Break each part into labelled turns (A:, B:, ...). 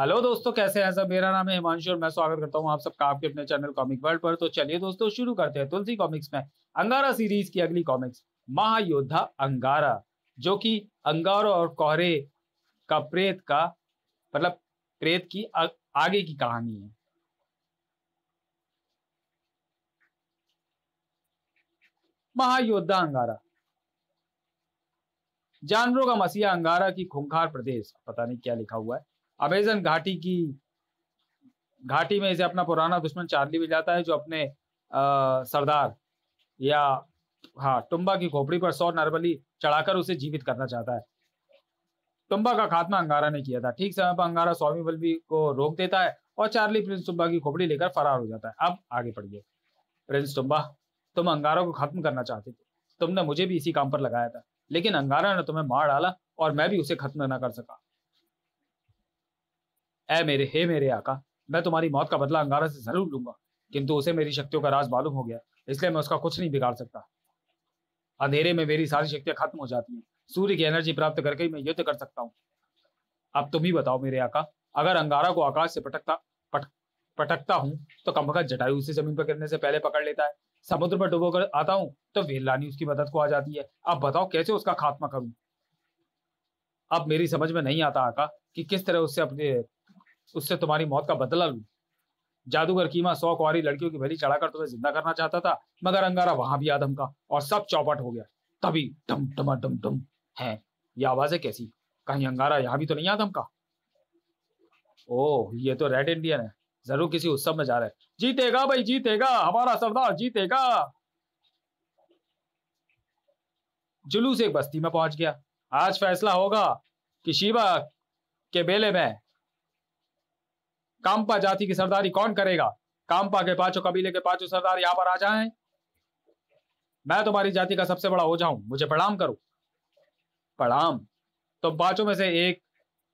A: hello दोस्तों कैसे हैं सब मेरा नाम है हिमांशु और मैं स्वागत करता हूं आप सबका आपके अपने चैनल कॉमिक वर्ल्ड पर तो चलिए दोस्तों शुरू करते हैं तुलसी कॉमिक्स में अंगारा सीरीज की अगली कॉमिक्स महायोद्धा अंगारा जो कि अंगार और कोहरे का प्रेत का मतलब प्रेत की आ, आगे की कहानी है महायोद्धा अंगारा जानवरों का मसीहा अंगारा की खुंखार प्रदेश पता नहीं क्या लिखा हुआ है अमेजन घाटी की घाटी में इसे अपना पुराना दुश्मन चार्ली जाता है जो अपने सरदार या हाँ टुम्बा की खोपड़ी पर सौ नरबली चढ़ाकर उसे जीवित करना चाहता है टुम्बा का खात्मा अंगारा ने किया था ठीक समय पर अंगारा स्वामी बल्बी को रोक देता है और चार्ली प्रिंस टुम्बा की खोपड़ी लेकर फरार हो जाता है अब आगे पढ़िए प्रिंस टुम्बा तुम अंगारा को खत्म करना चाहते थे तुमने मुझे भी इसी काम पर लगाया था लेकिन अंगारा ने तुम्हें मार डाला और मैं भी उसे खत्म न कर सका ए मेरे हे मेरे आका मैं तुम्हारी मौत का बदला अंगारा से जरूर लूंगा किंतु उसे मेरी शक्तियों का राज मालूम हो गया इसलिए मैं उसका कुछ नहीं बिगाड़ सकता अंधेरे में मेरी सारी शक्तियां खत्म हो जाती हैं सूर्य की एनर्जी प्राप्त करके ही मैं युद्ध कर सकता हूँ अब तुम ही बताओ मेरे आका अगर अंगारा को आकाश से पटकता पट, पटकता हूँ तो कमबखत जटायु उसे जमीन पर गिरने से पहले पकड़ लेता है समुद्र पर डुबो कर आता हूँ तो वेलानी उसकी मदद को आ जाती है अब बताओ कैसे उसका खात्मा करूं अब मेरी समझ में नहीं आता आका कि किस तरह उससे अपने उससे तुम्हारी मौत का बदला लू जादूगर कीमा सौ कुआरी लड़कियों की भली चढ़ाकर तुम्हें जिंदा करना चाहता था मगर अंगारा वहां भी आदम का और सब चौपट हो गया तभी डम डम डम डम है ये आवाजें कैसी कहीं अंगारा यहाँ भी तो नहीं आदम का ओह ये तो रेड इंडियन है जरूर किसी उत्सव में जा रहे जीतेगा भाई जीतेगा हमारा सरदार जीतेगा जुलूस एक बस्ती में पहुंच गया आज फैसला होगा कि शिवा के बेले में काम्पा जाति की सरदारी कौन करेगा काम्पा के पांचों कबीले के पांचों सरदार यहाँ पर आ जाए मैं तुम्हारी जाति का सबसे बड़ा हो जाऊं मुझे प्रणाम करो प्रणाम तो पांचों में से एक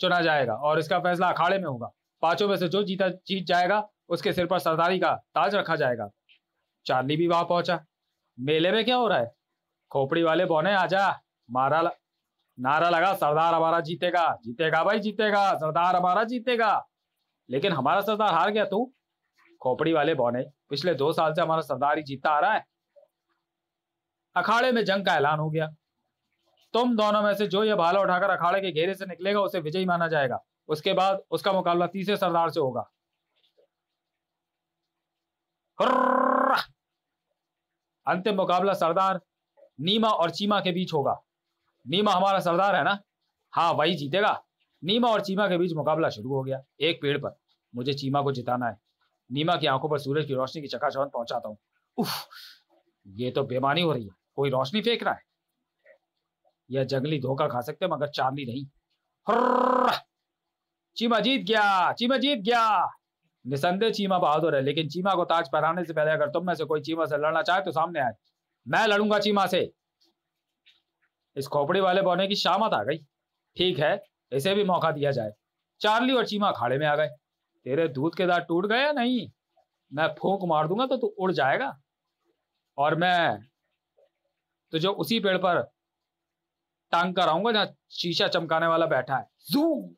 A: चुना जाएगा और इसका फैसला अखाड़े में होगा पांचों में से जो जीता जीत जाएगा उसके सिर पर सरदारी का ताज रखा जाएगा चार्ली भी वहां पहुंचा मेले में क्या हो रहा है खोपड़ी वाले बोने आ जा मारा नारा लगा सरदार हमारा जीतेगा जीतेगा भाई जीतेगा सरदार हमारा जीतेगा लेकिन हमारा सरदार हार गया तू खोपड़ी वाले बौने पिछले दो साल से हमारा सरदार ही जीतता आ रहा है अखाड़े में जंग का ऐलान हो गया तुम दोनों में से जो ये भाला उठाकर अखाड़े के घेरे से निकलेगा उसे विजयी माना जाएगा उसके बाद उसका मुकाबला तीसरे सरदार से होगा अंतिम मुकाबला सरदार नीमा और चीमा के बीच होगा नीमा हमारा सरदार है ना हाँ वही जीतेगा नीमा और चीमा के बीच मुकाबला शुरू हो गया एक पेड़ पर मुझे चीमा को जिताना है नीमा की आंखों पर सूरज की रोशनी की चकाचौंध पहुंचाता हूँ उफ ये तो बेमानी हो रही है कोई रोशनी फेंक रहा है यह जंगली धोखा खा सकते मगर चांदी नहीं चीमा जीत गया चीमा जीत गया निसंदेह चीमा बहादुर है लेकिन चीमा को ताज पहनाने से पहले अगर तुम में से कोई चीमा से लड़ना चाहे तो सामने आए मैं लड़ूंगा चीमा से इस खोपड़ी वाले बोने की शामत आ गई ठीक है इसे भी मौका दिया जाए चार्ली और चीमा अखाड़े में आ गए तेरे दूध के दांत टूट गए या नहीं मैं फूंक मार दूंगा तो तू उड़ जाएगा और मैं तो जो उसी पेड़ पर टांग कर आऊंगा जहां शीशा चमकाने वाला बैठा है जूम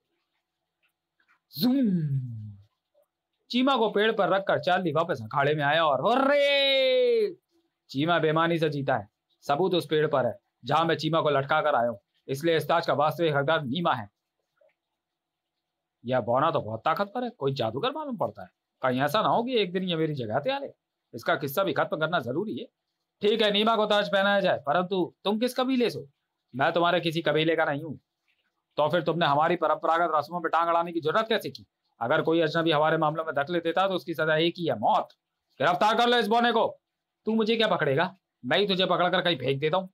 A: जूम चीमा को पेड़ पर रखकर चार्ली वापस अखाड़े में आया और हर्रे चीमा बेमानी से जीता है सबूत उस पेड़ पर है जहां मैं चीमा को लटका कर आया हूं इसलिए इस ताज का वास्तविक हकदार नीमा है यह बौना तो बहुत ताकतवर है कोई जादूगर मालूम पड़ता है कहीं ऐसा ना होगी एक दिन ये मेरी जगह तैयार आ इसका किस्सा भी खत्म करना जरूरी है ठीक है नीमा को ताज पहनाया जाए परंतु तुम किस कबीले से मैं तुम्हारे किसी कबीले का नहीं हूँ तो फिर तुमने हमारी परंपरागत रस्मों पर टांग अड़ाने की जरूरत कैसे की अगर कोई अजनबी हमारे मामलों में दखल देता तो उसकी सजा एक ही है मौत गिरफ्तार कर लो इस बोने को तू मुझे क्या पकड़ेगा मैं ही तुझे पकड़कर कहीं फेंक देता हूं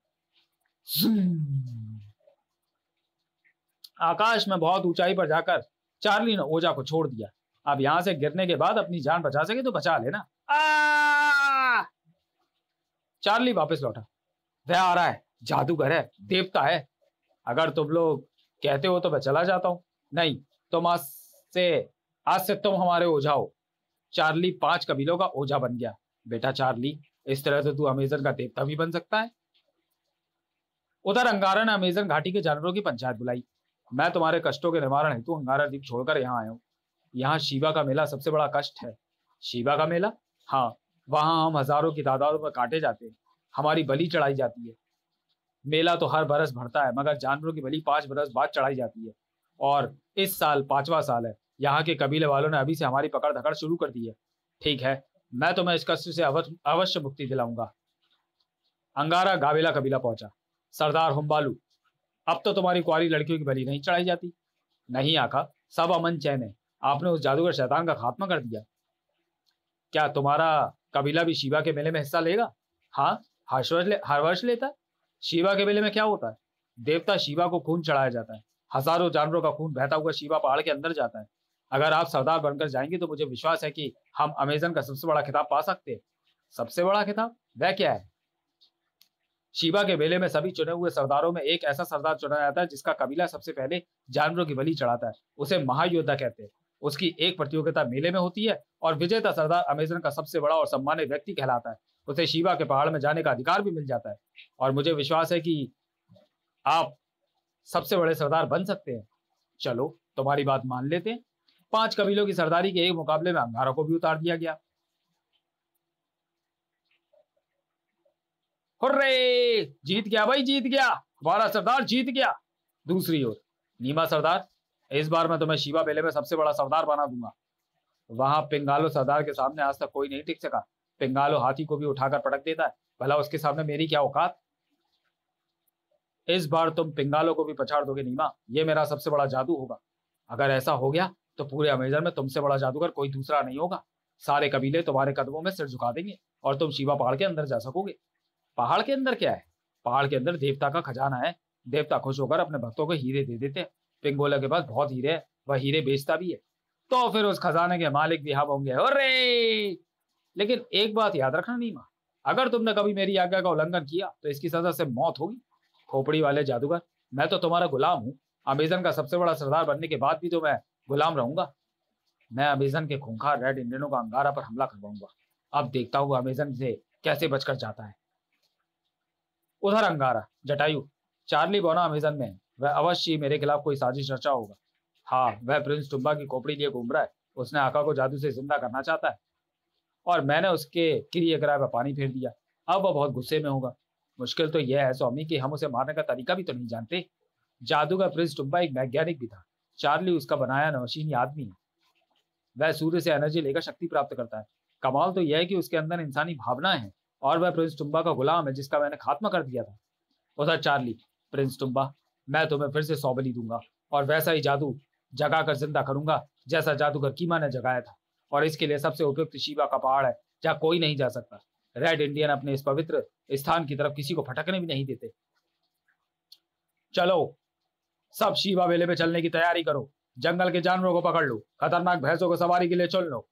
A: आकाश में बहुत ऊंचाई पर जाकर चार्ली ने ओजा को छोड़ दिया अब यहां से गिरने के बाद अपनी जान बचा सके तो बचा लेना चार्ली वापस लौटा वह आ रहा है जादूगर है देवता है अगर तुम लोग कहते हो तो मैं चला जाता हूं नहीं तुम आज से आज से तुम हमारे ओझा हो चार्ली पांच कबीलों का ओझा बन गया बेटा चार्ली इस तरह से तू अमेजन का देवता भी बन सकता है
B: उधर अंगारा ने
A: अमेजन घाटी के जानवरों की पंचायत बुलाई मैं तुम्हारे कष्टों के निवारण हेतु अंगारा द्वीप छोड़कर यहाँ आया हूँ यहाँ शिवा का मेला सबसे बड़ा कष्ट है शिवा का मेला हाँ वहां हम हजारों की तादाद में काटे जाते हैं हमारी बलि चढ़ाई जाती है मेला तो हर बरस भरता है मगर जानवरों की बलि पांच बरस बाद चढ़ाई जाती है और इस साल पांचवा साल है यहाँ के कबीले वालों ने अभी से हमारी पकड़ धकड़ शुरू कर दी है ठीक है मैं तो इस कष्ट से अवश्य मुक्ति दिलाऊंगा अंगारा गावेला कबीला पहुंचा सरदार हुम्बालू अब तो तुम्हारी कुआरी लड़कियों की भली नहीं चढ़ाई जाती नहीं आका सब अमन चैन है आपने उस जादूगर शैतान का खात्मा कर दिया क्या तुम्हारा कबीला भी शिवा के मेले में हिस्सा लेगा हाँ हर वर्ष ले, हर वर्ष लेता है शिवा के मेले में क्या होता है देवता शिवा को खून चढ़ाया जाता है हजारों जानवरों का खून बहता हुआ शिवा पहाड़ के अंदर जाता है अगर आप सरदार बनकर जाएंगे तो मुझे विश्वास है कि हम अमेजन का सबसे बड़ा खिताब पा सकते हैं सबसे बड़ा खिताब वह क्या है शिबा के मेले में सभी चुने हुए सरदारों में एक ऐसा सरदार चुना जाता है जिसका कबीला सबसे पहले जानवरों की बलि चढ़ाता है उसे महायोद्धा कहते हैं उसकी एक प्रतियोगिता मेले में होती है और विजेता सरदार अमेजन का सबसे बड़ा और सम्मानित व्यक्ति कहलाता है उसे शिवा के पहाड़ में जाने का अधिकार भी मिल जाता है और मुझे विश्वास है कि आप सबसे बड़े सरदार बन सकते हैं चलो तुम्हारी बात मान लेते हैं पांच कबीलों की सरदारी के एक मुकाबले में अंगारों को भी उतार दिया गया हुर्रे जीत गया भाई जीत गया वारा सरदार जीत गया दूसरी ओर नीमा सरदार इस बार मैं तुम्हें शिवा बेले में सबसे बड़ा सरदार बना दूंगा वहां पिंगालो सरदार के सामने आज तक कोई नहीं टिक सका पिंगालो हाथी को भी उठाकर पटक देता है भला उसके सामने मेरी क्या औकात इस बार तुम पिंगालो को भी पछाड़ दोगे नीमा ये मेरा सबसे बड़ा जादू होगा अगर ऐसा हो गया तो पूरे अमेजन में तुमसे बड़ा जादूगर कोई दूसरा नहीं होगा सारे कबीले तुम्हारे कदमों में सिर झुका देंगे और तुम शिवा पहाड़ के अंदर जा सकोगे पहाड़ के अंदर क्या है पहाड़ के अंदर देवता का खजाना है देवता खुश होकर अपने भक्तों को हीरे दे देते हैं पिंगोला के पास बहुत हीरे है वह हीरे बेचता भी है तो फिर उस खजाने के मालिक भी हम होंगे अरे लेकिन एक बात याद रखना नीमा अगर तुमने कभी मेरी आज्ञा का उल्लंघन किया तो इसकी सजा से मौत होगी खोपड़ी वाले जादूगर मैं तो तुम्हारा गुलाम हूँ अमेजन का सबसे बड़ा सरदार बनने के बाद भी तो मैं गुलाम रहूंगा मैं अमेजन के खूंखार रेड इंडियनों का अंगारा पर हमला करवाऊंगा अब देखता हूँ अमेजन से कैसे बचकर जाता है उधर अंगारा जटायु चार्ली बोना अमेजन में है वह अवश्य मेरे खिलाफ कोई साजिश रचा होगा हाँ वह प्रिंस टुम्बा की कोपड़ी लिए घूम रहा है उसने आका को जादू से जिंदा करना चाहता है और मैंने उसके किरिए कराए पर पानी फेर दिया अब वह बहुत गुस्से में होगा मुश्किल तो यह है स्वामी कि हम उसे मारने का तरीका भी तो नहीं जानते जादू का प्रिंस टुम्बा एक वैज्ञानिक भी था चार्ली उसका बनाया नौशीनी आदमी है वह सूर्य से एनर्जी लेकर शक्ति प्राप्त करता है कमाल तो यह है कि उसके अंदर इंसानी भावनाएं हैं और वह प्रिंस टुम्बा का गुलाम है जिसका मैंने खात्मा कर दिया था उधर तो चार्ली प्रिंस टुम्बा मैं तुम्हें फिर से सौबली दूंगा और वैसा ही जादू जगा कर जिंदा करूंगा जैसा जादूगर कीमा ने जगाया था और इसके लिए सबसे उपयुक्त शिवा का पहाड़ है जहाँ कोई नहीं जा सकता रेड इंडियन अपने इस पवित्र स्थान की तरफ किसी को फटकने भी नहीं देते चलो सब शिवा वेले में चलने की तैयारी करो जंगल के जानवरों को पकड़ लो खतरनाक भैंसों को सवारी के लिए चल लो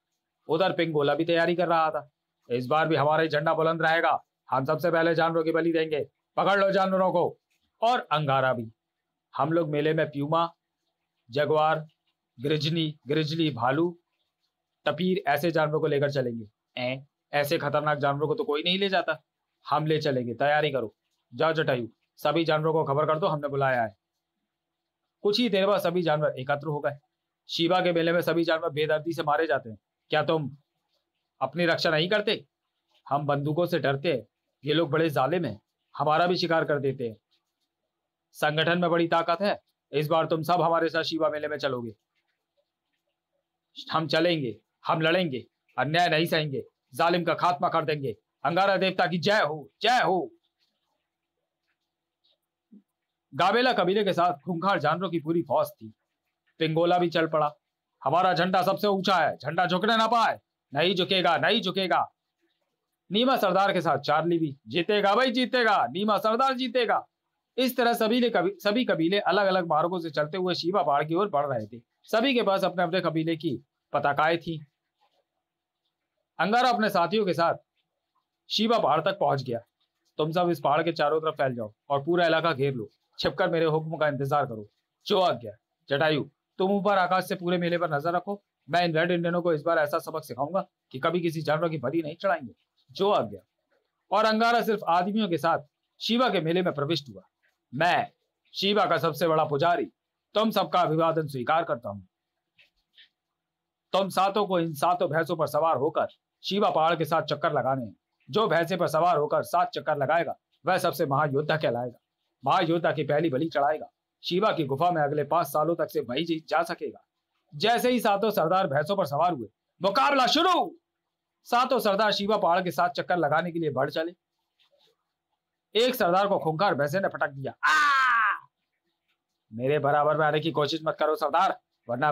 A: उधर पिंगोला भी तैयारी कर रहा था इस बार भी हमारा ही झंडा बुलंद रहेगा हम सबसे पहले जानवरों की बलि देंगे पकड़ लो जानवरों को और अंगारा भी हम लोग मेले में प्यूमा जगवार ग्रिजनी ग्रिजली भालू टपीर ऐसे जानवरों को लेकर चलेंगे ए, ऐसे खतरनाक जानवरों को तो कोई नहीं ले जाता हम ले चलेंगे तैयारी करो जाओ जटायु सभी जानवरों को खबर कर दो हमने बुलाया है कुछ ही देर बाद सभी जानवर एकत्र हो गए शिवा के मेले में सभी जानवर बेदर्दी से मारे जाते हैं क्या तुम अपनी रक्षा नहीं करते हम बंदूकों से डरते ये लोग बड़े जाले में हमारा भी शिकार कर देते हैं संगठन में बड़ी ताकत है इस बार तुम सब हमारे साथ शिवा मेले में चलोगे हम चलेंगे हम लड़ेंगे अन्याय नहीं सहेंगे जालिम का खात्मा कर देंगे अंगारा देवता की जय हो जय हो गाबेला कबीले के साथ खूंखार जानवरों की पूरी फौज थी पिंगोला भी चल पड़ा हमारा झंडा सबसे ऊंचा है झंडा झुकने ना पाए नहीं झुकेगा नहीं झुकेगा नीमा सरदार के साथ चार्ली भी जीतेगा भाई जीतेगा नीमा सरदार जीतेगा इस तरह सभी ने कभी सभी कबीले अलग अलग मार्गों से चलते हुए शिवा पहाड़ की ओर बढ़ रहे थे सभी के पास अपने अपने कबीले की पताकाएं थी अंगारा अपने साथियों के साथ शिवा पहाड़ तक पहुंच गया तुम सब इस पहाड़ के चारों तरफ फैल जाओ और पूरा इलाका घेर लो छिपकर मेरे हुक्म का इंतजार करो जो आ गया जटायु तुम ऊपर आकाश से पूरे मेले पर नजर रखो मैं इन रेड इंडियनों को इस बार ऐसा सबक सिखाऊंगा कि कभी किसी जानवर की बदी नहीं चढ़ाएंगे जो आ गया और अंगारा सिर्फ आदमियों के साथ शिवा के मेले में प्रविष्ट हुआ मैं शिवा का सबसे बड़ा पुजारी तुम सबका अभिवादन स्वीकार करता हूँ तुम सातों को इन सातों भैंसों पर सवार होकर शिवा पहाड़ के साथ चक्कर लगाने हैं जो भैंसे पर सवार होकर सात चक्कर लगाएगा वह सबसे महायोद्धा कहलाएगा महायोद्धा की पहली बलि चढ़ाएगा शिवा की गुफा में अगले पांच सालों तक से वही जीत जा सकेगा जैसे ही सातों सरदार भैंसों पर सवार हुए मुकाबला शुरू सातों सरदार शिवा पहाड़ के साथ चक्कर लगाने के लिए बढ़ चले एक सरदार को खूंखार भैंसे ने पटक दिया मेरे बराबर में आने की कोशिश मत करो सरदार वरना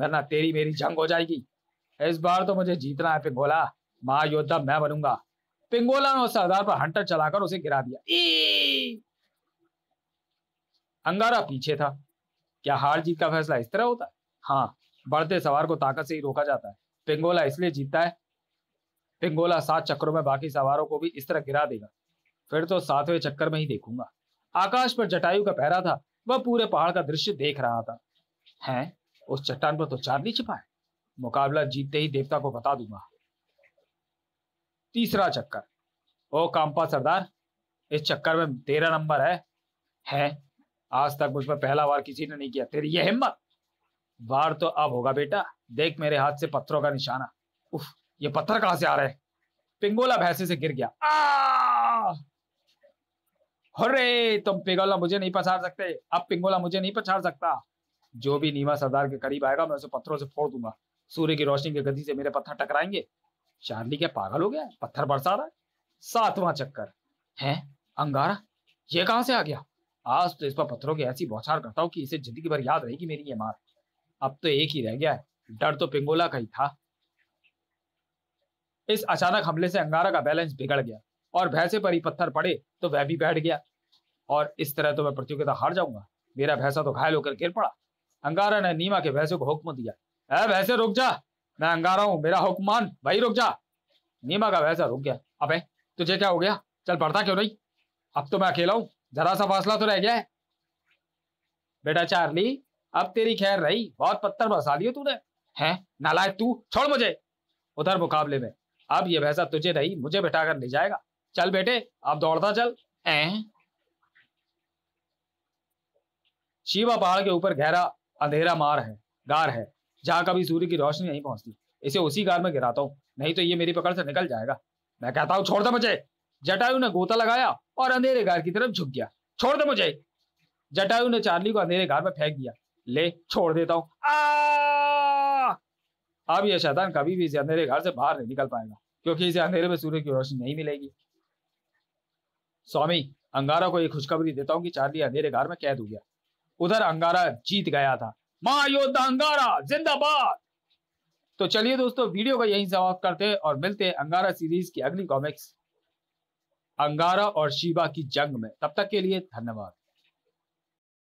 A: वरना तेरी मेरी जंग हो जाएगी इस बार तो मुझे जीतना है पिंगोला महायोद्धा मैं बनूंगा पिंगोला ने उस सरदार पर हंटर चलाकर उसे गिरा दिया अंगारा पीछे था क्या हार जीत का फैसला इस तरह होता है हाँ बढ़ते सवार को ताकत से ही रोका जाता है पिंगोला इसलिए जीतता है पिंगोला सात चक्करों में बाकी सवारों को भी इस तरह गिरा देगा फिर तो सातवें चक्कर में ही देखूंगा आकाश पर जटायु का पहरा था वह पूरे पहाड़ का दृश्य देख रहा था हैं उस चट्टान पर तो चार नहीं छिपा है मुकाबला जीतते ही देवता को बता दूंगा तीसरा चक्कर ओ कांपा सरदार इस चक्कर में तेरा नंबर है है आज तक मुझ पर पहला बार किसी ने नहीं किया तेरी यह हिम्मत बार तो अब होगा बेटा देख मेरे हाथ से पत्थरों का निशाना उफ ये पत्थर कहां से आ रहे पिंगोला भैंसे से गिर गया अरे तुम पिंगोला मुझे नहीं पछाड़ सकते अब पिंगोला मुझे नहीं पछाड़ सकता जो भी नीमा सरदार के करीब आएगा मैं उसे पत्थरों से फोड़ दूंगा सूर्य की रोशनी की गति से मेरे पत्थर टकराएंगे चार्ली क्या पागल हो गया पत्थर बरसा रहा है सातवां चक्कर है अंगारा ये कहां से आ गया आज तो इस पर पत्थरों की ऐसी बौछार करता हूं कि इसे जिंदगी भर याद रहेगी मेरी ये मार अब तो एक ही रह गया है डर तो पिंगोला का ही था इस अचानक हमले से अंगारा का बैलेंस बिगड़ गया और भैंसे पर ही पत्थर पड़े तो वह भी बैठ गया और इस तरह तो मैं प्रतियोगिता हार जाऊंगा मेरा भैंसा तो घायल होकर गिर पड़ा अंगारा ने नीमा के भैंसे को हुक्म दिया है भैंसे रुक जा मैं अंगारा हूं मेरा हुक्मान भाई रुक जा नीमा का भैंसा रुक गया अबे तुझे क्या हो गया चल पड़ता क्यों नहीं अब तो मैं अकेला हूं जरा सा फासला तो रह गया है बेटा चार्ली अब तेरी खैर रही बहुत पत्थर बसा दिए तूने है नालायक तू छोड़ मुझे उधर मुकाबले में अब ये भैंसा तुझे नहीं मुझे कर ले जाएगा चल बेटे अब दौड़ता चल ए शिवा पहाड़ के ऊपर गहरा अंधेरा मार है गार है जहां कभी सूर्य की रोशनी नहीं पहुंचती इसे उसी गार में गिराता हूँ नहीं तो ये मेरी पकड़ से निकल जाएगा मैं कहता हूँ छोड़ दे मुझे जटायु ने गोता लगाया और अंधेरे गार की तरफ झुक गया छोड़ दे मुझे जटायु ने चार्ली को अंधेरे गार में फेंक दिया ले छोड़ देता हूँ अब यह शैतान कभी भी इस अंधेरे घर से बाहर नहीं निकल पाएगा क्योंकि इसे अंधेरे में सूर्य की रोशनी नहीं मिलेगी स्वामी अंगारा को यह खुशखबरी देता हूँ कि चार्ली अंधेरे घर में कैद हो गया उधर अंगारा जीत गया था महायोद्धा अंगारा जिंदाबाद तो चलिए दोस्तों वीडियो का यही समाप्त करते हैं और मिलते हैं अंगारा सीरीज की अगली कॉमिक्स अंगारा और शिवा की जंग में तब तक के लिए धन्यवाद